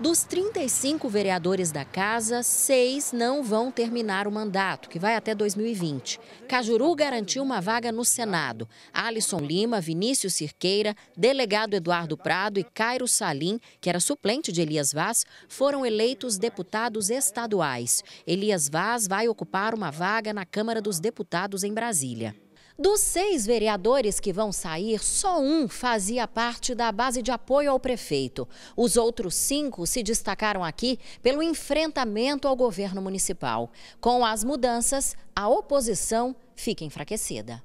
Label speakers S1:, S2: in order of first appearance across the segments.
S1: Dos 35 vereadores da casa, seis não vão terminar o mandato, que vai até 2020. Cajuru garantiu uma vaga no Senado. Alisson Lima, Vinícius Cirqueira, delegado Eduardo Prado e Cairo Salim, que era suplente de Elias Vaz, foram eleitos deputados estaduais. Elias Vaz vai ocupar uma vaga na Câmara dos Deputados em Brasília. Dos seis vereadores que vão sair, só um fazia parte da base de apoio ao prefeito. Os outros cinco se destacaram aqui pelo enfrentamento ao governo municipal. Com as mudanças, a oposição fica enfraquecida.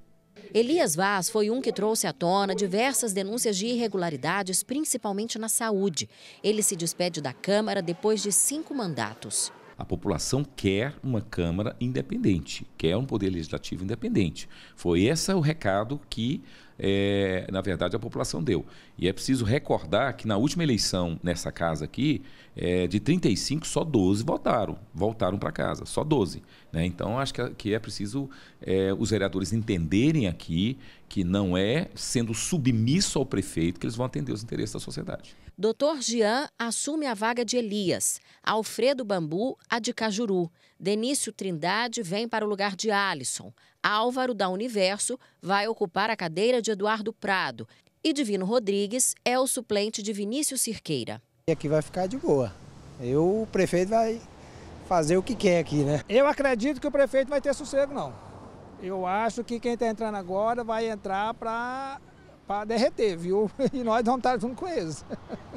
S1: Elias Vaz foi um que trouxe à tona diversas denúncias de irregularidades, principalmente na saúde. Ele se despede da Câmara depois de cinco mandatos.
S2: A população quer uma Câmara independente, quer um poder legislativo independente. Foi esse o recado que é, na verdade, a população deu. E é preciso recordar que na última eleição nessa casa aqui, é, de 35, só 12 votaram, voltaram para casa, só 12. Né? Então, acho é, que é preciso é, os vereadores entenderem aqui que não é sendo submisso ao prefeito que eles vão atender os interesses da sociedade.
S1: Doutor Jean assume a vaga de Elias, Alfredo Bambu, a de Cajuru, Denício Trindade vem para o lugar de Alisson, Álvaro da Universo vai ocupar a cadeira de Eduardo Prado. E Divino Rodrigues é o suplente de Vinícius Cirqueira. E aqui vai ficar de boa. Eu, o prefeito vai fazer o que quer aqui, né? Eu acredito que o prefeito vai ter sossego, não. Eu acho que quem está entrando agora vai entrar para derreter, viu? E nós vamos estar tá junto com eles.